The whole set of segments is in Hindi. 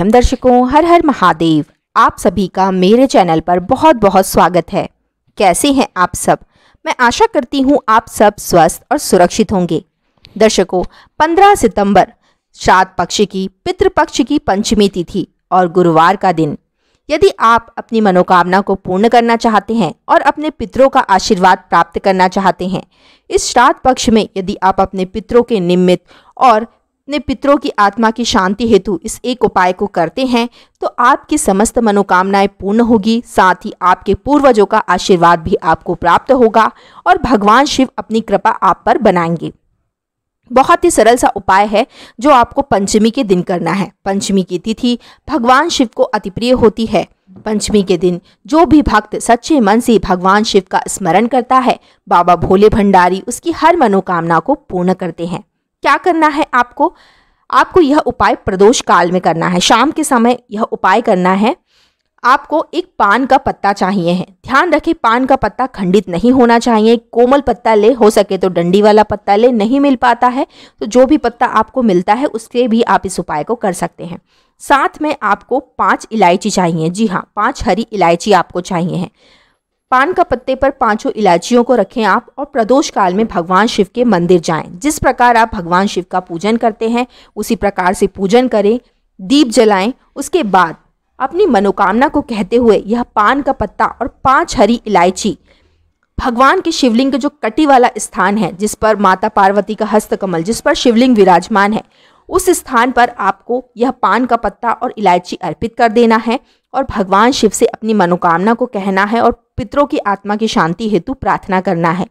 हम दर्शकों हर हर महादेव आप सभी का मेरे चैनल पर बहुत बहुत स्वागत है कैसे हैं आप सब मैं आशा करती हूं आप सब स्वस्थ और सुरक्षित होंगे दर्शकों 15 सितंबर श्राद्ध पक्ष की पितृपक्ष की पंचमी तिथि और गुरुवार का दिन यदि आप अपनी मनोकामना को पूर्ण करना चाहते हैं और अपने पितरों का आशीर्वाद प्राप्त करना चाहते हैं इस श्राद्ध पक्ष में यदि आप अपने पितरों के निमित्त और अपने पितरों की आत्मा की शांति हेतु इस एक उपाय को करते हैं तो आपकी समस्त मनोकामनाएं पूर्ण होगी साथ ही आपके पूर्वजों का आशीर्वाद भी आपको प्राप्त होगा और भगवान शिव अपनी कृपा आप पर बनाएंगे बहुत ही सरल सा उपाय है जो आपको पंचमी के दिन करना है पंचमी की तिथि भगवान शिव को अति प्रिय होती है पंचमी के दिन जो भी भक्त सच्चे मन से भगवान शिव का स्मरण करता है बाबा भोले भंडारी उसकी हर मनोकामना को पूर्ण करते हैं क्या करना है आपको आपको यह उपाय प्रदोष काल में करना है शाम के समय यह उपाय करना है आपको एक पान का पत्ता चाहिए है ध्यान रखें पान का पत्ता खंडित नहीं होना चाहिए कोमल पत्ता ले हो सके तो डंडी वाला पत्ता ले नहीं मिल पाता है तो जो भी पत्ता आपको मिलता है उसके भी आप इस उपाय को कर सकते हैं साथ में आपको पाँच इलायची चाहिए जी हाँ पाँच हरी इलायची आपको चाहिए हैं पान का पत्ते पर पांचों इलायचियों को रखें आप और प्रदोष काल में भगवान शिव के मंदिर जाएं जिस प्रकार आप भगवान शिव का पूजन करते हैं उसी प्रकार से पूजन करें दीप जलाएं उसके बाद अपनी मनोकामना को कहते हुए यह पान का पत्ता और पांच हरी इलायची भगवान के शिवलिंग का जो कटी वाला स्थान है जिस पर माता पार्वती का हस्तकमल जिस पर शिवलिंग विराजमान है उस स्थान पर आपको यह पान का पत्ता और इलायची अर्पित कर देना है और भगवान शिव से अपनी मनोकामना को कहना है और पितरों की आत्मा की शांति हेतु प्रार्थना करना है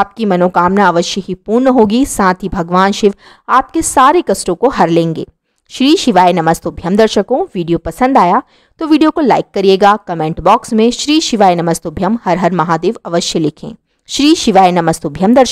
आपकी मनोकामना अवश्य ही पूर्ण होगी साथ ही भगवान शिव आपके सारे कष्टों को हर लेंगे श्री शिवाय नमस्तोभ्यम दर्शकों वीडियो पसंद आया तो वीडियो को लाइक करिएगा कमेंट बॉक्स में श्री शिवाय नमस्तोभ्यम हर हर महादेव अवश्य लिखें श्री शिवाय नमस्तोभ्यम दर्शक